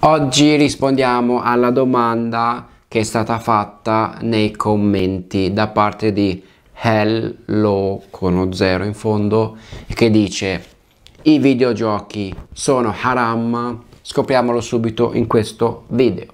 Oggi rispondiamo alla domanda che è stata fatta nei commenti da parte di Hello con lo zero in fondo che dice i videogiochi sono haram scopriamolo subito in questo video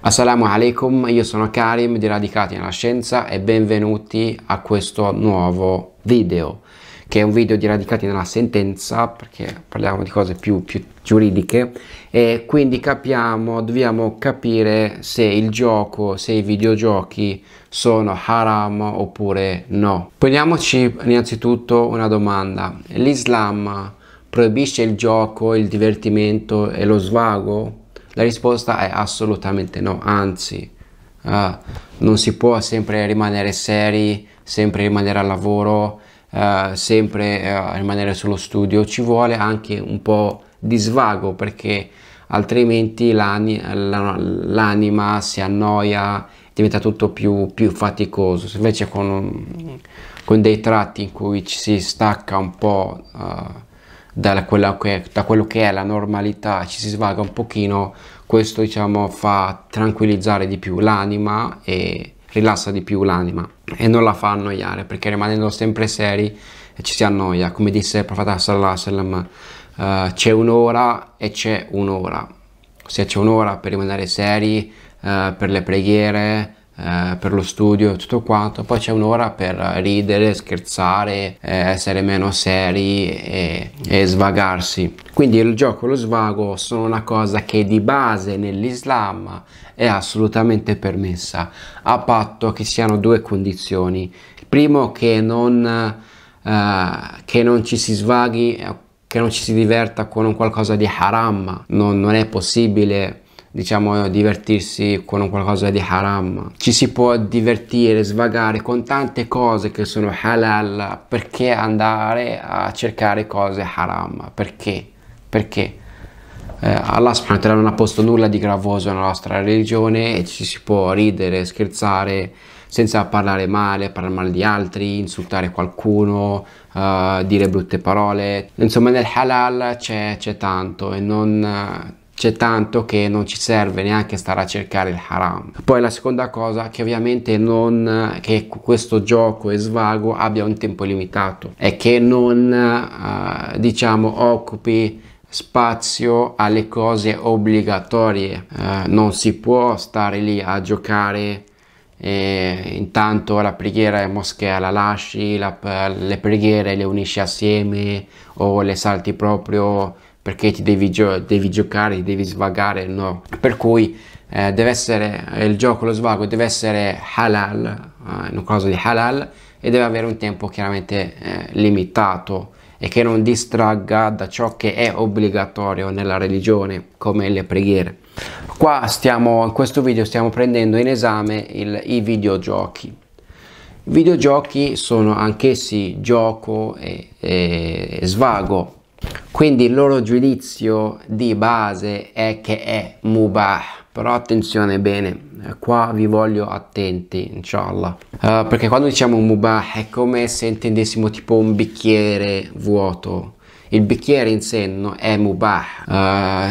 Assalamu alaikum io sono Karim di Radicati nella Scienza e benvenuti a questo nuovo video che è un video di radicati nella sentenza, perché parliamo di cose più, più giuridiche, e quindi capiamo, dobbiamo capire se il gioco, se i videogiochi sono haram oppure no. Poniamoci innanzitutto una domanda, l'Islam proibisce il gioco, il divertimento e lo svago? La risposta è assolutamente no, anzi, uh, non si può sempre rimanere seri, sempre rimanere al lavoro, eh, sempre eh, rimanere sullo studio, ci vuole anche un po' di svago perché altrimenti l'ani, l'anima si annoia, diventa tutto più, più faticoso. Invece con, con, dei tratti in cui ci si stacca un po' eh, che, da quello che è la normalità, ci si svaga un pochino, questo diciamo fa tranquillizzare di più l'anima e rilassa di più l'anima e non la fa annoiare perché rimanendo sempre seri eh, ci si annoia come disse il profeta sallallahu alaihi wasallam uh, c'è un'ora e c'è un'ora se c'è un'ora per rimanere seri uh, per le preghiere eh, per lo studio tutto quanto, poi c'è un'ora per ridere, scherzare, eh, essere meno seri e, e svagarsi. Quindi il gioco e lo svago sono una cosa che di base nell'Islam è assolutamente permessa, a patto che siano due condizioni. Primo che non, eh, che non ci si svaghi, che non ci si diverta con un qualcosa di haram, non, non è possibile diciamo divertirsi con qualcosa di haram ci si può divertire svagare con tante cose che sono halal perché andare a cercare cose haram perché perché eh, Allah subhanahu non ha posto nulla di gravoso nella nostra religione e ci si può ridere scherzare senza parlare male, parlare male di altri, insultare qualcuno, uh, dire brutte parole. Insomma nel halal c'è, tanto e non, c'è tanto che non ci serve neanche stare a cercare il haram. Poi la seconda cosa che ovviamente non che questo gioco e svago abbia un tempo limitato è che non eh, diciamo occupi spazio alle cose obbligatorie. Eh, non si può stare lì a giocare e intanto la preghiera in moschea la lasci, la, le preghiere le unisci assieme o le salti proprio perché ti devi, gio- devi giocare, ti devi svagare, no. Per cui eh, deve essere il gioco, lo svago deve essere halal, eh, in caso di halal, e deve avere un tempo chiaramente eh, limitato e che non distragga da ciò che è obbligatorio nella religione, come le preghiere. Qua stiamo, in questo video stiamo prendendo in esame il, i videogiochi. I videogiochi sono anch'essi gioco e, e svago, quindi il loro giudizio di base è che è mubah, però attenzione bene, eh, qua vi voglio attenti, inshallah. Uh, perché quando diciamo mubah è come se intendessimo tipo un bicchiere vuoto. Il bicchiere in sé no, è mubah,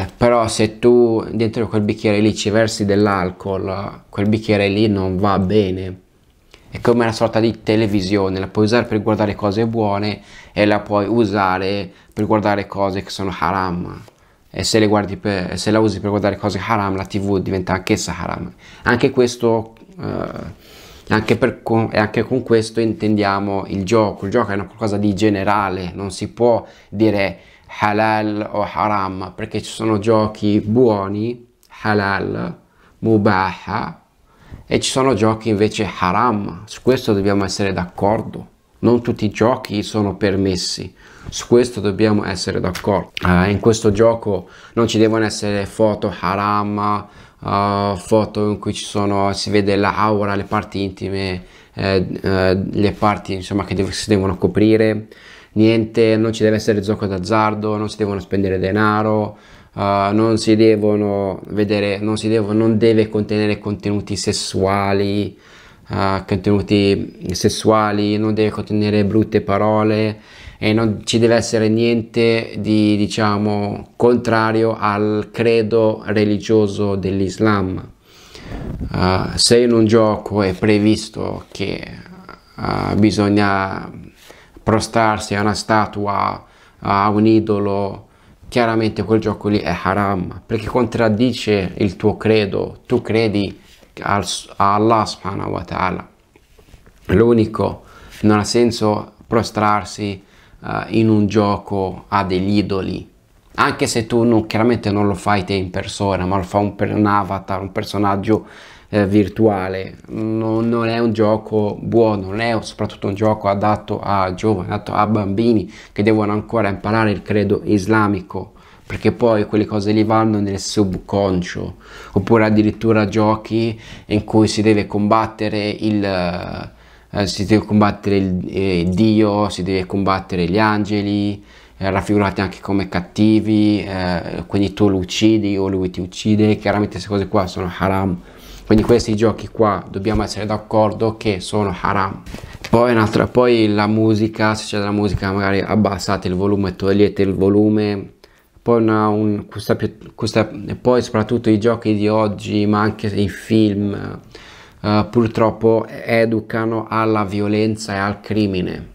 uh, però se tu dentro quel bicchiere lì ci versi dell'alcol, quel bicchiere lì non va bene è come una sorta di televisione, la puoi usare per guardare cose buone e la puoi usare per guardare cose che sono haram. E se, per, se la usi per guardare cose haram, la tv diventa anch'essa haram. Anche questo, eh, anche per, con, e anche con questo intendiamo il gioco. Il gioco è qualcosa di generale, non si può dire halal o haram, perché ci sono giochi buoni, halal, mubaha, e ci sono giochi invece haram, su questo dobbiamo essere d'accordo. Non tutti i giochi sono permessi, su questo dobbiamo essere d'accordo. Uh, in questo gioco non ci devono essere foto haram, uh, foto in cui ci sono, si vede l'aura, le parti intime, eh, eh, le parti insomma, che dev si devono coprire. Niente, non ci deve essere gioco d'azzardo, non si devono spendere denaro, Uh, non si devono vedere, non, si devono, non deve contenere contenuti sessuali, uh, contenuti sessuali, non deve contenere brutte parole e non ci deve essere niente di diciamo contrario al credo religioso dell'Islam. Uh, se in un gioco è previsto che bisogna prostrarsi a una statua, a un idolo, chiaramente quel gioco lì è haram perché contraddice il tuo credo, tu credi a Allah subhanahu wa ta'ala. L'unico, non ha senso prostrarsi uh, in un gioco a degli idoli, anche se tu non, chiaramente non lo fai te in persona, ma lo fa un, un avatar, un personaggio eh, virtuale, non, non, è un gioco buono, non è soprattutto un gioco adatto a giovani, adatto a bambini che devono ancora imparare il credo islamico perché poi quelle cose li vanno nel subconscio oppure addirittura giochi in cui si deve combattere il, eh, si deve combattere il eh, Dio, si deve combattere gli angeli, eh, raffigurati anche come cattivi, eh, quindi tu lo uccidi o lui ti uccide, chiaramente queste cose qua sono haram quindi questi giochi qua dobbiamo essere d'accordo che sono haram poi, un'altra, poi la musica se c'è della musica magari abbassate il volume togliete il volume poi, una, un, questa, questa, poi soprattutto i giochi di oggi ma anche i film Uh, purtroppo educano alla violenza e al crimine.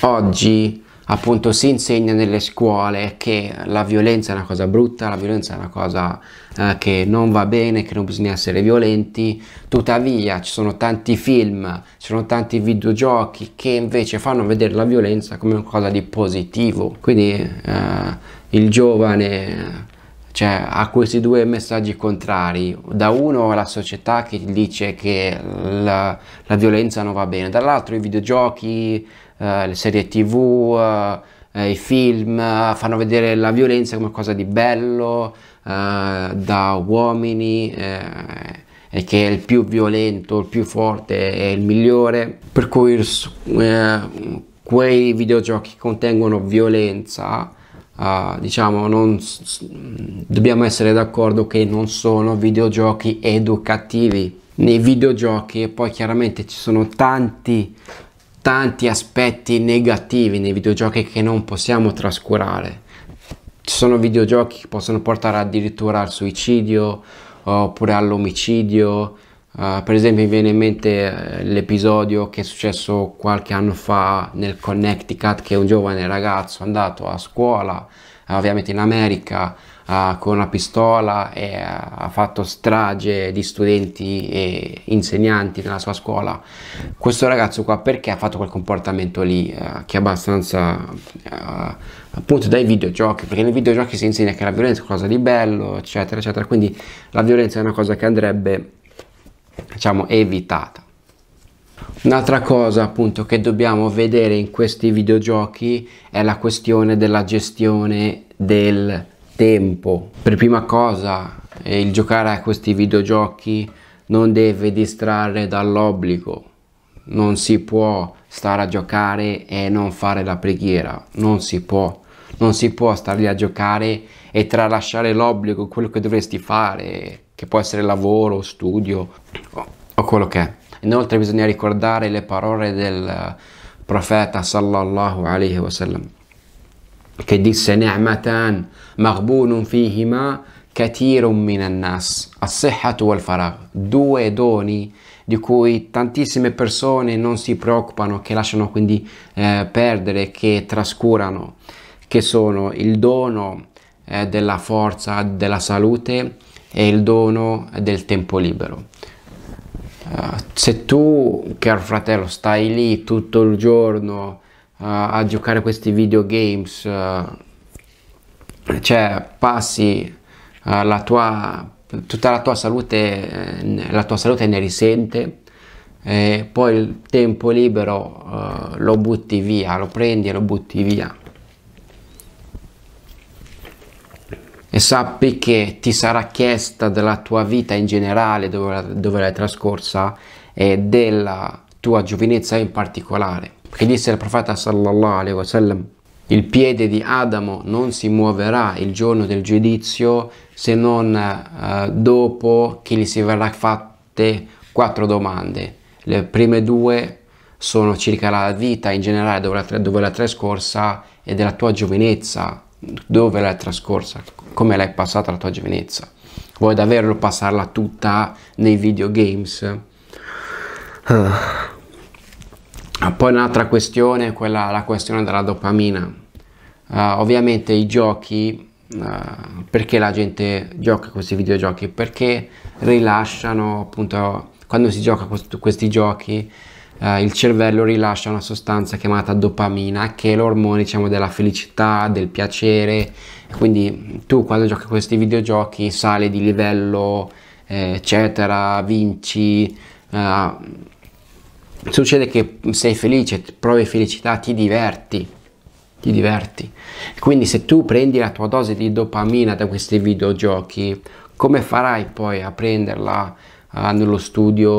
Oggi appunto si insegna nelle scuole che la violenza è una cosa brutta, la violenza è una cosa eh, che non va bene, che non bisogna essere violenti, tuttavia ci sono tanti film, ci sono tanti videogiochi che invece fanno vedere la violenza come qualcosa di positivo, quindi eh, il giovane cioè a questi due messaggi contrari da uno la società che dice che la, la violenza non va bene dall'altro i videogiochi eh, le serie tv eh, eh, i film eh, fanno vedere la violenza come qualcosa di bello eh, da uomini eh, e che è il più violento il più forte e il migliore per cui quei videogiochi contengono violenza Uh, diciamo non dobbiamo essere d'accordo che non sono videogiochi educativi nei videogiochi e poi chiaramente ci sono tanti tanti aspetti negativi nei videogiochi che non possiamo trascurare ci sono videogiochi che possono portare addirittura al suicidio oppure all'omicidio Uh, per esempio mi viene in mente eh, l'episodio che è successo qualche anno fa nel Connecticut che un giovane ragazzo è andato a scuola, eh, ovviamente in America, Uh, con una pistola e uh, ha fatto strage di studenti e insegnanti nella sua scuola. Questo ragazzo qua perché ha fatto quel comportamento lì uh, che è abbastanza appunto dai videogiochi, perché nei videogiochi si insegna che la violenza è qualcosa di bello, eccetera, eccetera, quindi la violenza è una cosa che andrebbe diciamo evitata Un'altra cosa appunto che dobbiamo vedere in questi videogiochi è la questione della gestione del tempo. Per prima cosa eh, il giocare a questi videogiochi non deve distrarre dall'obbligo. Non si può stare a giocare e non fare la preghiera, non si può. Non si può stare lì a giocare e tralasciare l'obbligo, quello che dovresti fare, che può essere lavoro, studio o, o quello che è. Inoltre bisogna ricordare le parole del eh, profeta sallallahu alaihi wasallam che disse ni'matan maghbunun fihima katirun minan nas as-sihhatu wal faragh due doni di cui tantissime persone non si preoccupano che lasciano quindi eh, perdere che trascurano che sono il dono eh, della forza della salute è il dono del tempo libero. Uh, se tu, caro fratello, stai lì tutto il giorno uh, a giocare questi videogames, uh, eh, cioè passi la tua, tutta la tua salute, la tua salute ne risente, e poi il tempo libero lo butti via, lo prendi e lo butti via. e sappi che ti sarà chiesta della tua vita in generale dove, dove l'hai trascorsa e della tua giovinezza in particolare. Perché disse il profeta sallallahu alaihi wasallam il piede di Adamo non si muoverà il giorno del giudizio se non eh, dopo che gli si verrà fatte quattro domande. Le prime due sono circa la vita in generale dove l'hai trascorsa e della tua giovinezza dove l'hai trascorsa come l'hai passata la tua giovinezza? Vuoi davvero passarla tutta nei videogames? Ah. Poi un'altra questione quella, la questione della dopamina. Uh, ovviamente i giochi, uh, perché la gente gioca questi videogiochi? Perché rilasciano appunto quando si gioca questi giochi eh, il cervello rilascia una sostanza chiamata dopamina che è l'ormone diciamo, della felicità, del piacere, quindi tu quando giochi a questi videogiochi sali di livello, eh, eccetera, vinci, eh, succede che sei felice, provi felicità, ti diverti, ti diverti. Quindi se tu prendi la tua dose di dopamina da questi videogiochi, come farai poi a prenderla? Ah, nello studio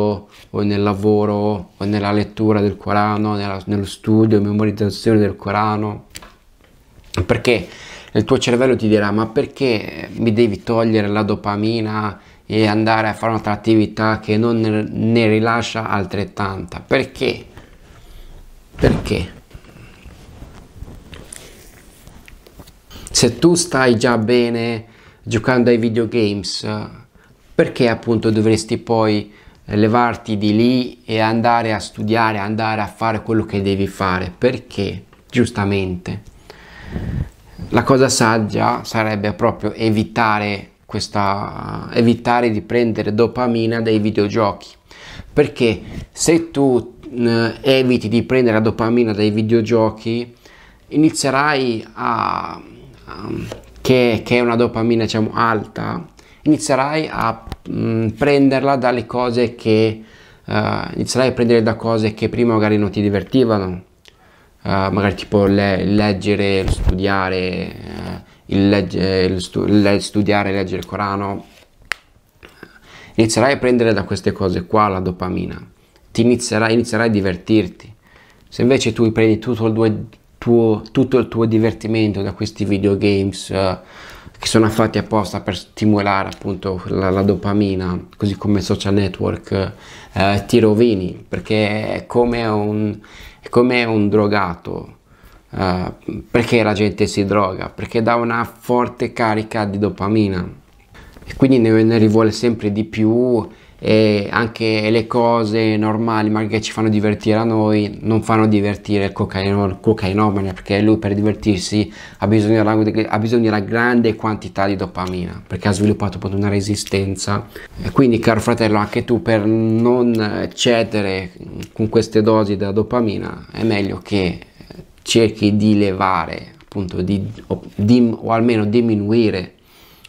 o nel lavoro o nella lettura del Corano, nella, nello studio, memorizzazione del Corano. Perché il tuo cervello ti dirà ma perché mi devi togliere la dopamina e andare a fare un'altra attività che non ne rilascia altrettanta? Perché? Perché? Se tu stai già bene giocando ai videogames, perché appunto dovresti poi levarti di lì e andare a studiare, andare a fare quello che devi fare? Perché? Giustamente. La cosa saggia sarebbe proprio evitare questa evitare di prendere dopamina dai videogiochi perché se tu eviti di prendere la dopamina dai videogiochi inizierai a, a che, che è una dopamina diciamo alta inizierai a mh, mm, prenderla dalle cose che uh, inizierai a prendere da cose che prima magari non ti divertivano uh, magari tipo le, leggere studiare uh, il, legge, il stu, le, studiare leggere il Corano inizierai a prendere da queste cose qua la dopamina ti inizierai, inizierai a divertirti se invece tu prendi tutto il tuo, tuo, tutto il tuo divertimento da questi videogames uh, che sono fatti apposta per stimolare appunto la, la dopamina, così come social network, eh, ti rovini perché è come un, è come un drogato. Eh, perché la gente si droga? Perché dà una forte carica di dopamina e quindi ne, ne rivuole sempre di più e anche le cose normali magari che ci fanno divertire a noi non fanno divertire il cocaino, cocainomane perché lui per divertirsi ha bisogno, ha bisogno di grande quantità di dopamina perché ha sviluppato appunto una resistenza e quindi caro fratello anche tu per non cedere con queste dosi della dopamina è meglio che cerchi di levare appunto di, o, di, o almeno diminuire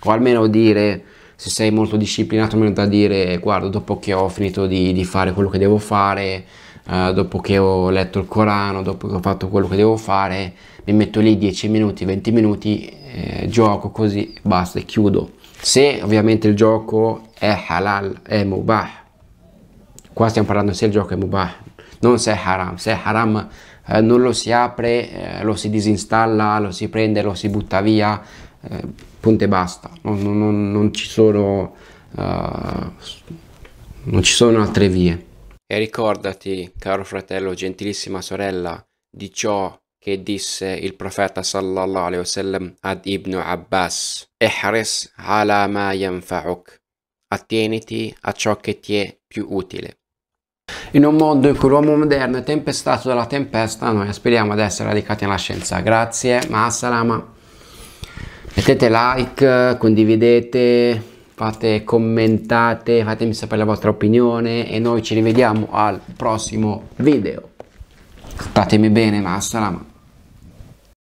o almeno dire se sei molto disciplinato, meno da dire guarda, dopo che ho finito di, di fare quello che devo fare, eh, dopo che ho letto il Corano, dopo che ho fatto quello che devo fare, mi metto lì 10 minuti, 20 minuti, eh, gioco così, basta, e chiudo. Se ovviamente il gioco è halal, è mubah, qua stiamo parlando se il gioco è mubah, non se è haram, se è haram eh, non lo si apre, eh, lo si disinstalla, lo si prende, lo si butta via, eh, punte basta, non, non, non, ci sono, uh, non ci sono altre vie. E ricordati, caro fratello, gentilissima sorella, di ciò che disse il profeta sallallahu alaihi wasallam ad Ibn Abbas: "Ihris ala ma yanfa'uk". Attieniti a ciò che ti è più utile. In un mondo in cui l'uomo moderno è tempestato dalla tempesta, noi speriamo ad essere radicati nella scienza. Grazie, ma assalama mettete like, condividete, fate commentate, fatemi sapere la vostra opinione e noi ci rivediamo al prossimo video. Statemi bene, ma assalamu